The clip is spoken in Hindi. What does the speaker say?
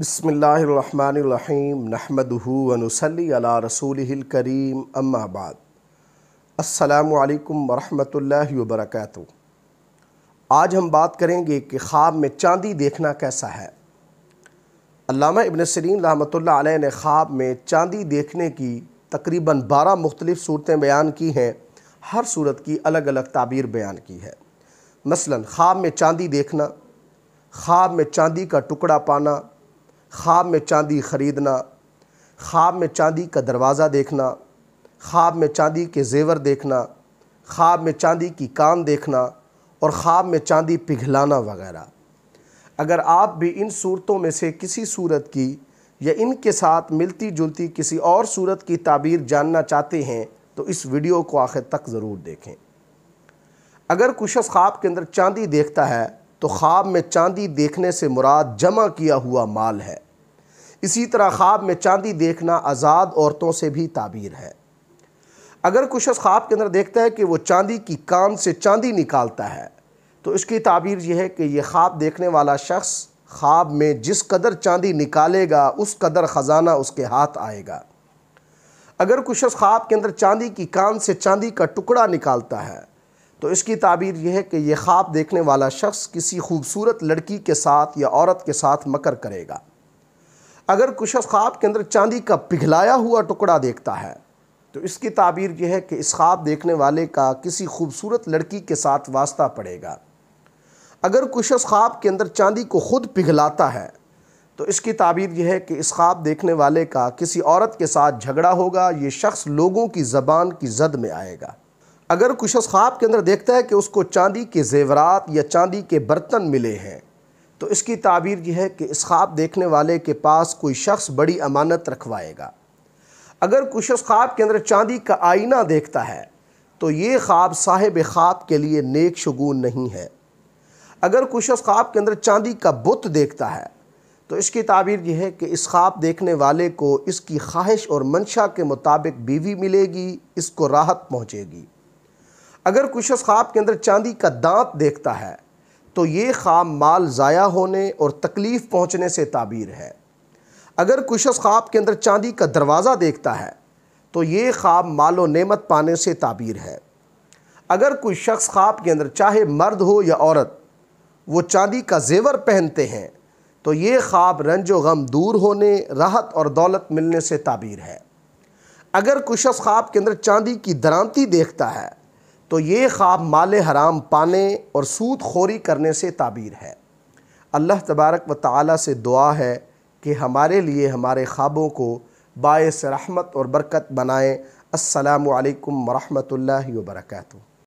बसमीम नहमदूनसली अला रसूल करीम अम्माबाद अल्लाम वरहमल वबरक आज हम बात करेंगे कि ख्वाब में चांदी देखना कैसा है अलामा इबन सरीन रहमत ने ख्वाब में चांदी देखने की तकरीबन बारह मुख्तलिफ़ सूरतें बयान की हैं हर सूरत की अलग अलग ताबीर बयान की है मसलन ख्वाब में चांदी देखना ख्वाब में चांदी का टुकड़ा पाना ख्वाब में चांदी ख़रीदना ख्वाब में चांदी का दरवाज़ा देखना ख्वाब में चांदी के जेवर देखना ख्वाब में चांदी की कान देखना और ख्वाब में चांदी पिघलाना वगैरह अगर आप भी इन सूरतों में से किसी सूरत की या इनके साथ मिलती जुलती किसी और सूरत की ताबीर जानना चाहते हैं तो इस वीडियो को आखिर तक ज़रूर देखें अगर कुशस ख्वाब के अंदर चांदी देखता है तो ख्वाब में चांदी देखने से मुराद जमा किया हुआ माल है इसी तरह ख्वाब में चांदी देखना आज़ाद औरतों से भी ताबीर है अगर कुछ ख्वाब के अंदर देखता है कि वो चांदी की कान से चांदी निकालता है तो इसकी ताबीर यह है कि यह ख्वाब देखने वाला शख्स ख्वाब में जिस कदर चांदी निकालेगा उस कदर ख़जाना उसके हाथ आएगा अगर कुछ ख्वाब के अंदर चांदी की कान से चांदी का टुकड़ा निकालता है तो इसकी ताबीर यह है कि यह ख्वाब देखने वाला शख्स किसी खूबसूरत लड़की के साथ या औरत के साथ मकर करेगा अगर कुछ ख्वाब के अंदर चांदी का पिघलाया हुआ टुकड़ा देखता है तो इसकी ताबीर यह है कि इस ख्वाब देखने वाले का किसी खूबसूरत लड़की के साथ वास्ता पड़ेगा अगर कुछ ख्वाब के अंदर चांदी को खुद पिघलाता है तो इसकी ताबीर यह है कि इस ख्वाब देखने वाले का किसी औरत के साथ झगड़ा होगा ये शख्स लोगों की ज़बान की जद में आएगा अगर कुछ ख्वाब के अंदर देखता है कि उसको चांदी के जेवरात या चांदी के बर्तन मिले हैं तो इसकी ताबीर यह है कि इस ख्वाब देखने वाले के पास कोई शख्स बड़ी अमानत रखवाएगा अगर कुछ ख्वाब के अंदर चांदी का आईना देखता है तो ये ख्वाब साहेब ख्वाब के लिए नेक शगुन नहीं है अगर कुछ ख्वाब के अंदर चांदी का बुत देखता है तो इसकी ताबीर यह है कि इस ख्वाब देखने वाले को इसकी ख्वाहिश और मंशा के मुताबिक बीवी मिलेगी इसको राहत पहुँचेगी अगर कोई शख्स ख्वाब के अंदर चांदी का दांत देखता है तो ये ख्वाब माल ज़ाया होने और तकलीफ़ पहुँचने से ताबीर है अगर कोई शख्स ख्वाब के अंदर चांदी का दरवाज़ा देखता है तो ये ख्वाब मालो नेमत पाने से ताबीर है अगर कोई शख्स ख्वाब के अंदर चाहे मर्द हो या औरत वो चांदी का जेवर पहनते हैं तो ये ख्वाब रंज व गम दूर होने राहत और दौलत मिलने से ताबीर है अगर कोई शख्स ख्वाब के अंदर चांदी की दरानती देखता है तो ये ख्वाब माल हराम पाने और सूद खोरी करने से ताबीर है अल्लाह तबारक व ताली से दुआ है कि हमारे लिए हमारे ख्वाबों को बायस रहमत और बरकत बनाएँ असलकम वरहमल वर्का